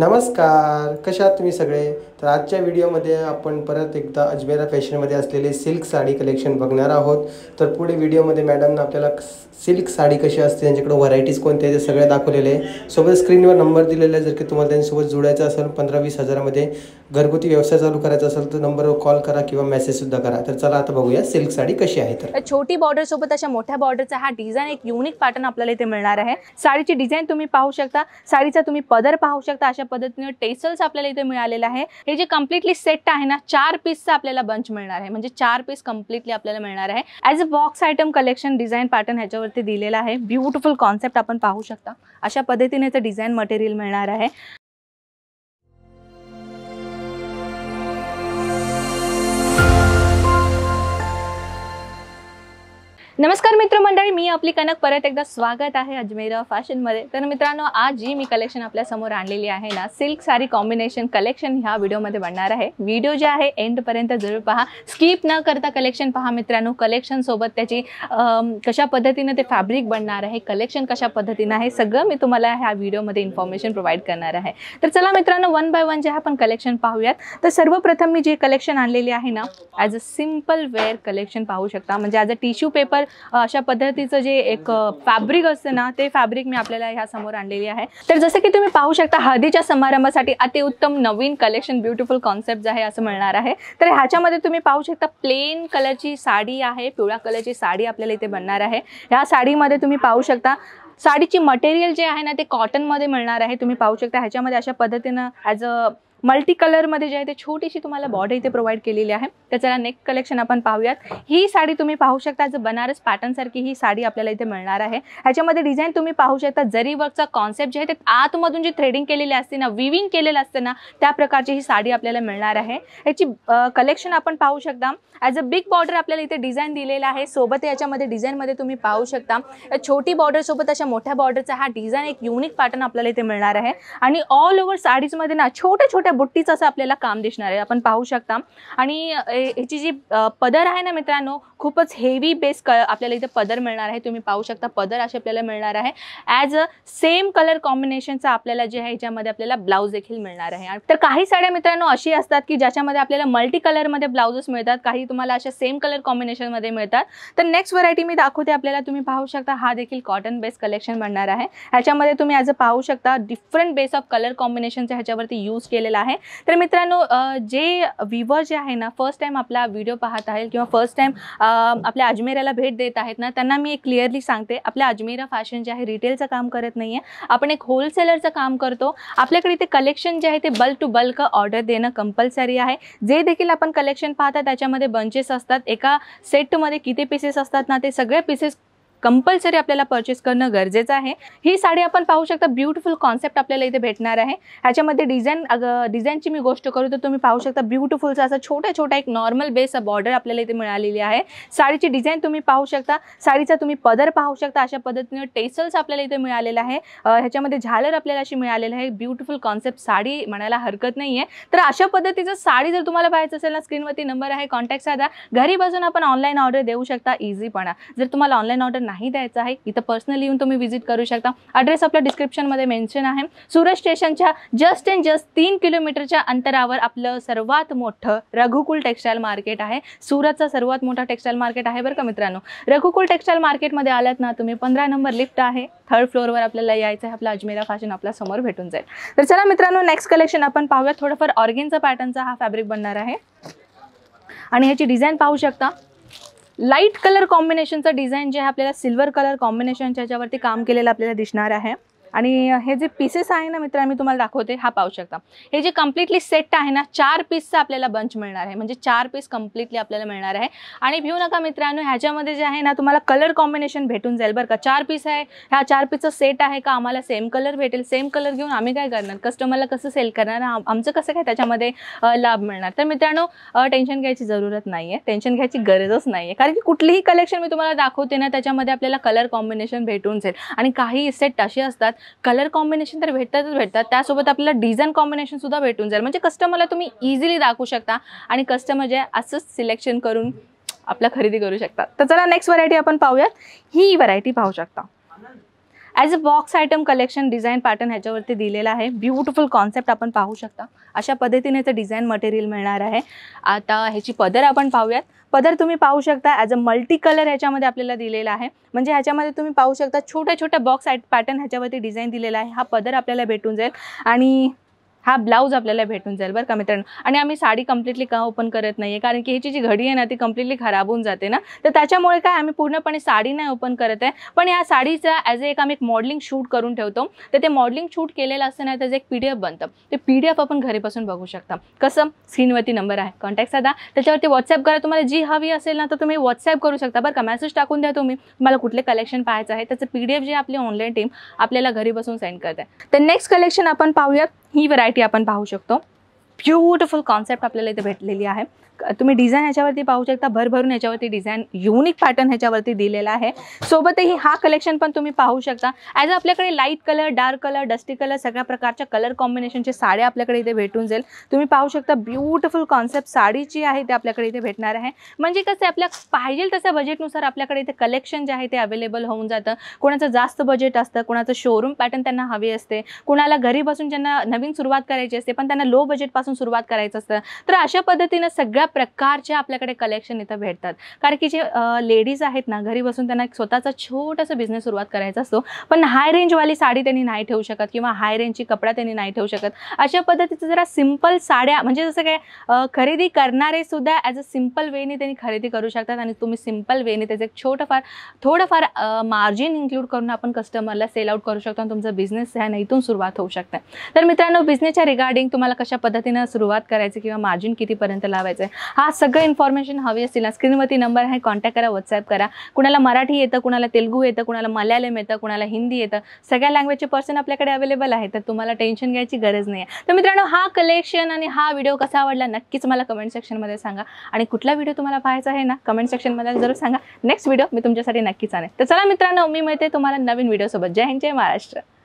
नमस्कार कशा आहात तुम्ही सगळे तर आजच्या व्हिडिओमध्ये आपण परत एकदा अजमेरा फॅशनमध्ये असलेले सिल्क साडी कलेक्शन बघणार आहोत तर पुढे व्हिडिओमध्ये मॅडमनं आपल्याला सिल्क साडी कशी असते त्यांच्याकडे व्हरायटीज कोणत्या ते सगळे दाखवलेले आहे सोबत स्क्रीनवर नंबर दिलेला आहे जर की तुम्हाला त्यांच्यासोबत जुळायचं असेल पंधरा वीस हजारामध्ये घरगुती व्यवसाय चालू करायचा असेल तर नंबरवर कॉल करा किंवा मेसेजसुद्धा करा तर चला आता बघूया सिल्क साडी कशी आहे तर छोटी बॉर्डर सोबत अशा मोठ्या बॉर्डरचा हा डिझाईन एक युनिक पॅटर्न आपल्याला इथे मिळणार आहे साडीची डिझाईन तुम्ही पाहू शकता साडीचा तुम्ही पदर पाहू शकता अशा अशा पद्धतीने टेसल्स आपल्याला इथे मिळालेलं आहे हे जे कम्प्लिटली सेट आहे ना चार पीसचा आपल्याला बंच मिळणार आहे म्हणजे चार पीस कम्प्लिटली आपल्याला मिळणार आहे as a box item collection design pattern ह्याच्यावरती दिलेला आहे ब्युटिफुल कॉन्सेप्ट आपण पाहू शकता अशा पद्धतीने याचं डिझाईन मटेरियल मिळणार आहे नमस्कार मित्रमंडळी मी आपली कनक परत एकदा स्वागत आहे अजमेर फॅशनमध्ये तर मित्रांनो आज जी मी कलेक्शन आपल्यासमोर आणलेली आहे ना सिल्क सारी कॉम्बिनेशन कलेक्शन ह्या व्हिडिओमध्ये बनणार आहे व्हिडिओ जे आहे एंडपर्यंत जरूर पहा स्किप न करता कलेक्शन पहा मित्रांनो कलेक्शन सोबत त्याची कशा पद्धतीनं ते फॅब्रिक बनणार आहे कलेक्शन कशा पद्धतीनं आहे सगळं मी तुम्हाला ह्या व्हिडिओमध्ये इन्फॉर्मेशन प्रोव्हाइड करणार आहे तर चला मित्रांनो वन बाय वन जे आपण कलेक्शन पाहूयात तर सर्वप्रथम मी जे कलेक्शन आणलेली आहे ना as a simple wear collection पाहू शकता म्हणजे ॲज अ टिश्यू पेपर अशा पद्धतीचं जे एक फॅब्रिक असते ना ते फॅब्रिक मी आपल्याला ह्या समोर आणलेली आहे तर जसं की तुम्ही पाहू शकता हळदीच्या समारंभासाठी अतिउत्तम नवीन कलेक्शन ब्युटिफुल कॉन्सेप्ट आहे असं मिळणार आहे तर ह्याच्यामध्ये तुम्ही पाहू शकता प्लेन कलरची साडी आहे पिवळ्या कलरची साडी आपल्याला इथे बनणार आहे ह्या साडीमध्ये तुम्ही पाहू शकता साडीची मटेरियल जे आहे ना ते कॉटनमध्ये मिळणार आहे तुम्ही पाहू शकता ह्याच्यामध्ये अशा पद्धतीनं ॲज अ मल्टी कलरमध्ये जे आहे ते छोटीशी तुम्हाला बॉर्डर इथे प्रोवाइड केलेली आहे तर नेक कलेक्शन आपण पाहूयात ही साडी तुम्ही पाहू शकता जर बनारस सारखी ही साडी आपल्याला इथे मिळणार आहे ह्याच्यामध्ये डिझाईन तुम्ही पाहू शकता जरी वर्कचा कॉन्सेप्ट जे आहे ते आतमधून जी थ्रेडिंग केलेली असते ना विविंग केलेलं असते ना त्या प्रकारची ही साडी आपल्याला मिळणार आहे ह्याची कलेक्शन आपण पाहू शकता ॲज अ बिग बॉर्डर आपल्याला इथे डिझाईन दिलेला आहे सोबत याच्यामध्ये मध्ये तुम्ही पाहू शकता छोटी बॉर्डर सोबत अशा मोठ्या बॉर्डरचा हा डिझाईन एक युनिक पॅटर्न आपल्याला इथे मिळणार आहे आणि ऑल ओव्हर साडीजमध्ये ना छोट्या छोट्या बुट्टीच असं आपल्याला काम दिसणार आहे आपण पाहू शकता आणि ह्याची जी पदर आहे ना मित्रांनो खूपच हेवी बेस क आपल्याला इथे पदर मिळणार आहे तुम्ही पाहू शकता पदर असे आपल्याला मिळणार आहे ॲज अ सेम कलर कॉम्बिनेशनचा आपल्याला जे आहे ह्याच्यामध्ये आपल्याला ब्लाऊज देखील मिळणार आहे तर काही साड्या मित्रांनो अशी असतात की ज्याच्यामध्ये आपल्याला मल्टी कलरमध्ये ब्लाउजेस मिळतात काही तुम्हाला अशा सेम कलर कॉम्बिनेशनमध्ये मिळतात तर नेक्स्ट व्हरायटी मी दाखवते आपल्याला तुम्ही पाहू शकता हा देखील कॉटन बेस कलेक्शन बनणार आहे ह्याच्यामध्ये तुम्ही ॲज अ पाहू शकता डिफरंट बेस ऑफ कलर कॉम्बिनेशनचा ह्याच्यावरती यूज केलेला आहे तर मित्रांनो जे व्ह्युअर जे आहे ना फर्स्ट टाइम आपला व्हिडिओ पाहत आहे किंवा फर्स्ट टाइम आपल्या अजमेराला भेट देत आहेत ना त्यांना मी एक क्लिअरली सांगते आपल्या अजमेरा फॅशन जे आहे रिटेलचं काम करत नाही आपण एक होलसेलरचं काम करतो आपल्याकडे ते कलेक्शन जे आहे ते बल्क टू बल्क ऑर्डर देणं कंपल्सरी आहे जे देखील आपण कलेक्शन पाहता त्याच्यामध्ये बंचेस असतात एका सेटमध्ये किती पीसेस असतात ना ते सगळे पीसेस कंपल्सरी आपल्याला परचेस करणं गरजेचं आहे ही साडी आपण पाहू शकता ब्युटिफुल कॉन्सेप्ट आपल्याला इथे भेटणार आहे ह्याच्यामध्ये डिझाईन डिझाईनची मी गोष्ट करू तर तुम्ही पाहू शकता ब्युटिफुलचा असा छोट्या छोटा एक नॉर्मल बेस बॉर्डर आपल्याला इथे मिळालेली आहे साडीची डिझाईन तुम्ही पाहू शकता साडीचा तुम्ही पदर पाहू शकता अशा पद्धतीने टेसल्स आपल्याला इथे मिळालेला आहे ह्याच्यामध्ये झालर आपल्याला अशी मिळालेलं आहे ब्युटिफुल कॉन्सेप्ट साडी म्हणायला हरकत नाही आहे तर अशा पद्धतीचं साडी जर तुम्हाला पाहायचं असेल ना स्क्रीनवरती नंबर आहे कॉन्टॅक्ट साधा घरी बसून आपण ऑनलाईन ऑर्डर देऊ शकता इझीपणा जर तुम्हाला ऑनलाईन ऑर्डर नाही द्यायचं आहे इथं पर्सनली येऊन तुम्ही व्हिजिट करू शकता अड्रेस आपला डिस्क्रिप्शनमध्ये मेन्शन आहे सुरत स्टेशनच्या जस्ट अँड जस्ट तीन किलोमीटरच्या अंतरावर आपलं सर्वात मोठं रघुकुल टेक्स्टाईल मार्केट आहे सुरतचा सर्वात मोठा टेक्स्टाईल मार्केट आहे बरं का मित्रांनो रघुकुल टेक्स्टाईल मार्केटमध्ये आलात ना तुम्ही पंधरा नंबर लिफ्ट आहे थर्ड फ्लोअरवर आपल्याला यायचं आहे आपला अजमेरा फॅशन आपल्या समोर भेटून जाईल तर चला मित्रांनो नेक्स्ट कलेक्शन आपण पाहूया थोडंफार ऑर्गेनचा पॅटर्नचा हा फॅब्रिक बनणार आहे आणि ह्याची डिझाईन पाहू शकता लाईट कलर कॉम्बिनेशनचं डिझाईन जे आहे आपल्याला सिल्वर कलर कॉम्बिनेशनच्या याच्यावरती काम केलेलं आपल्याला दिसणार आहे आणि हे जे पीसेस आहे ना मित्र मी तुम्हाला दाखवते हा पाहू शकता हे जे कम्प्लिटली सेट आहे ना चार पीसचा आपल्याला बंच मिळणार आहे म्हणजे चार पीस कम्प्लिटली आपल्याला मिळणार आहे आणि भिऊ नका मित्रांनो ह्याच्यामध्ये जे आहे ना तुम्हाला कलर कॉम्बिनेशन भेटून जाईल बरं का चार पीस आहे ह्या चार पीसचा सेट आहे का आम्हाला सेम कलर भेटेल सेम कलर घेऊन आम्ही काय करणार कस्टमरला कसं सेल करणार आमचं कसं काय त्याच्यामध्ये लाभ मिळणार तर मित्रांनो टेन्शन घ्यायची जरूरत नाही आहे टेन्शन घ्यायची गरजच नाही आहे कारण की कुठलीही कलेक्शन मी तुम्हाला दाखवते ना त्याच्यामध्ये आपल्याला कलर कॉम्बिनेशन भेटून जाईल आणि काही सेट असे असतात कलर कॉम्बिनेशन तर भेटतातच भेटतात त्यासोबत आपल्याला डिझाईन कॉम्बिनेशन सुद्धा भेटून जाईल म्हणजे कस्टमरला तुम्ही इझिली दाखवू शकता आणि कस्टमर जे असंच सिलेक्शन करून आपला खरेदी करू शकता तर चला नेक्स्ट व्हरायटी आपण पाहूयात ही व्हरायटी पाहू शकता as a box item collection design pattern ह्याच्यावरती दिलेला आहे ब्युटिफुल कॉन्सेप्ट आपण पाहू शकता अशा पद्धतीने याचं डिझाईन मटेरियल मिळणार आहे आता ह्याची पदर आपण पाहूयात पदर तुम्ही पाहू शकता ॲज अ मल्टी कलर ह्याच्यामध्ये आपल्याला दिलेला आहे म्हणजे ह्याच्यामध्ये तुम्ही पाहू शकता छोट्या छोट्या बॉक्स आय पॅटर्न ह्याच्यावरती डिझाईन दिलेला आहे हा पदर आपल्याला भेटून जाईल आणि हा ब्लाऊज आपल्याला भेटून जाईल बरं का मित्रांनो आणि आम्ही साडी कम्प्लिटली का ओपन करत नाही आहे कारण की ह्याची जी घडी आहे ना ती कम्प्लिटली खराब होऊन जाते ना तर त्याच्यामुळे काय आम्ही पूर्णपणे साडी नाही ओपन करत आहे पण या साडीचा ॲज अ एक आम्ही एक मॉडलिंग शूट करून ठेवतो तर ते मॉडलिंग शूट केलेलं असतं ना त्याचं एक पी डी एफ बनतं ते पी डी एफ आपण घरी बघू शकता कसं स्क्रीनवरती नंबर आहे कॉन्टॅक्ट साधा त्याच्यावरती व्हॉट्सअप करा तुम्हाला जी हवी असेल ना तर तुम्ही व्हॉट्सअप करू शकता बरं का मेसेज टाकून द्या तुम्ही तुम्हाला कुठले कलेक्शन पाहायचं आहे त्याचं पी डी एफ जे आपली ऑनलाईन टीम आपल्याला घरी बसून सेंड करत आहे तर नेक्स्ट कलेक्शन आपण पाहूयात ही व्हरायटी आपण पाहू शकतो ब्युटिफुल कॉन्सेप्ट आपल्याला इथे भेटलेली आहे तुम्ही डिझाईन ह्याच्यावरती पाहू शकता भरभरून ह्याच्यावरती डिझाईन युनिक पॅटर्न ह्याच्यावरती दिलेला आहे सोबतही हा कलेक्शन पण तुम्ही पाहू शकता ॲज आपल्याकडे light colour dark colour dusty colour सगळ्या प्रकारच्या कलर कॉम्बिनेशनचे साड्या आपल्याकडे इथे भेटून जाईल तुम्ही पाहू शकता ब्युटिफुल कॉन्सेप्ट साडी जी आहे ते आपल्याकडे इथे भेटणार आहे म्हणजे कसं आपल्या पाहिजे तसं बजेटनुसार आपल्याकडे इथे कलेक्शन जे आहे ते अवेलेबल होऊन जातं कोणाचं जास्त बजेट असतं कोणाचं शोरूम पॅटर्न त्यांना हवी असते कोणाला घरी बसून ज्यांना नवीन सुरुवात करायची असते पण त्यांना लो बजेटपासून सुरुवात करायचं असतं तर अशा पद्धतीनं सगळ्या प्रकारचे आपल्याकडे कलेक्शन इथं भेटतात कारण की जे लेडीज आहेत ना घरी बसून त्यांना एक स्वतःचा छोटासा बिझनेस सुरुवात करायचा असतो पण हाय रेंजवाली साडी त्यांनी नाही ठेवू शकत किंवा हाय रेंजची कपडा त्यांनी नाही ठेवू शकत अशा पद्धतीचं जरा सिम्पल साड्या म्हणजे जसं काय खरेदी करणारे सुद्धा ॲज अ सिम्पल वेने त्यांनी खरेदी करू शकतात आणि तुम्ही सिम्पल वेने त्याचं एक छोटंफार थोडंफार मार्जिन इन्क्लूड करून आपण कस्टमरला सेल आउट करू शकतो आणि तुमचा बिझनेस ह्या इथून सुरुवात होऊ शकते तर मित्रांनो बिझनेसच्या रिगार्डिंग तुम्हाला कशा पद्धतीनं सुरुवात करायची किंवा मार्जिन कितीपर्यंत लावायचं आहे हा सगळं इन्फॉर्मेशन हवी असतील ना स्क्रीनवरती नंबर आहे कॉन्टॅक्ट करा व्हॉट्सअप करा कुणाला मराठी येतं कुणाला तेलगू येतं कुणाला मल्याळम येतं कुणाला हिंदी येतं सगळ्या लँग्वेजचे पर्सन आपल्याकडे अवेलेबल आहे तर तुम्हाला टेन्शन घ्यायची गरज नाही आहे तर मित्रांनो हा कलेक्शन आणि हा व्हिडिओ कसा आवडला नक्कीच मला कमेंट सेक्शनमध्ये सांगा आणि कुठला व्हिडिओ तुम्हाला पाहायचा आहे ना कमेंट सेक्शनमध्ये जरूर सांगा नेक्स्ट व्हिडिओ मी तुमच्यासाठी नक्कीच आणेन तर चला मित्रांनो मी माहिती तुम्हाला नवीन व्हिडिओसोबत जय हिंद जय महाराष्ट्र